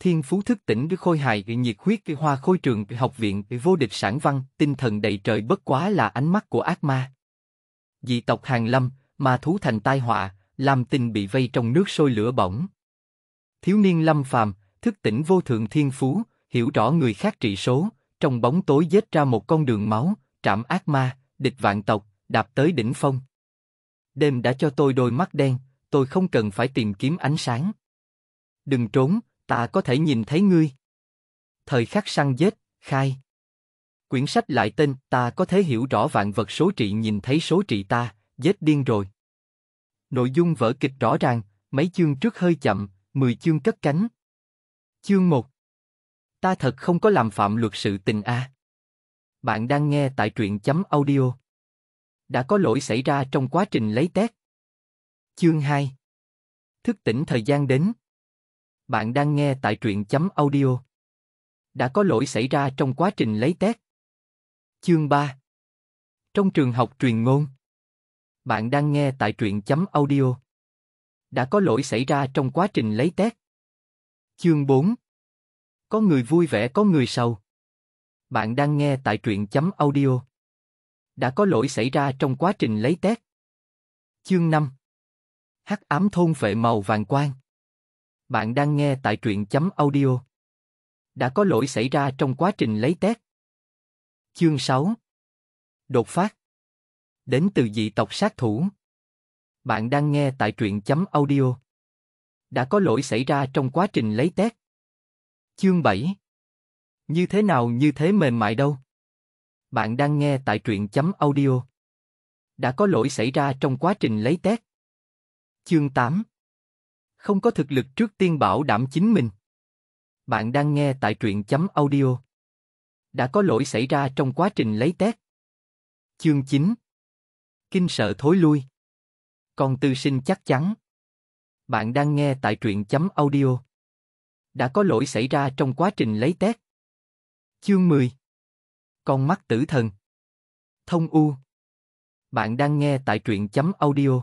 thiên phú thức tỉnh cái khôi hài cái nhiệt huyết cái hoa khôi trường cái học viện cái vô địch sản văn, tinh thần đầy trời bất quá là ánh mắt của ác ma. Dị tộc hàng lâm, mà thú thành tai họa, làm tình bị vây trong nước sôi lửa bỏng. Thiếu niên lâm phàm, thức tỉnh vô thượng thiên phú, hiểu rõ người khác trị số, trong bóng tối dết ra một con đường máu, trạm ác ma, địch vạn tộc, đạp tới đỉnh phong. Đêm đã cho tôi đôi mắt đen, tôi không cần phải tìm kiếm ánh sáng. Đừng trốn, ta có thể nhìn thấy ngươi. Thời khắc săn giết, khai. Quyển sách lại tên, ta có thể hiểu rõ vạn vật số trị nhìn thấy số trị ta, giết điên rồi. Nội dung vở kịch rõ ràng, mấy chương trước hơi chậm, 10 chương cất cánh. Chương 1 Ta thật không có làm phạm luật sự tình a. Bạn đang nghe tại truyện chấm audio. Đã có lỗi xảy ra trong quá trình lấy test. Chương 2 Thức tỉnh thời gian đến. Bạn đang nghe tại truyện chấm audio. Đã có lỗi xảy ra trong quá trình lấy test. Chương 3 Trong trường học truyền ngôn Bạn đang nghe tại truyện chấm audio. Đã có lỗi xảy ra trong quá trình lấy test. Chương 4 Có người vui vẻ có người sầu. Bạn đang nghe tại truyện chấm audio. Đã có lỗi xảy ra trong quá trình lấy test. Chương 5 Hắc ám thôn phệ màu vàng quang bạn đang nghe tại truyện chấm audio. Đã có lỗi xảy ra trong quá trình lấy test. Chương 6 Đột phát Đến từ dị tộc sát thủ. Bạn đang nghe tại truyện chấm audio. Đã có lỗi xảy ra trong quá trình lấy test. Chương 7 Như thế nào như thế mềm mại đâu. Bạn đang nghe tại truyện chấm audio. Đã có lỗi xảy ra trong quá trình lấy test. Chương 8 không có thực lực trước tiên bảo đảm chính mình. Bạn đang nghe tại truyện chấm audio. Đã có lỗi xảy ra trong quá trình lấy tét Chương 9 Kinh sợ thối lui Còn tư sinh chắc chắn Bạn đang nghe tại truyện chấm audio. Đã có lỗi xảy ra trong quá trình lấy tét Chương 10 Con mắt tử thần Thông U Bạn đang nghe tại truyện chấm audio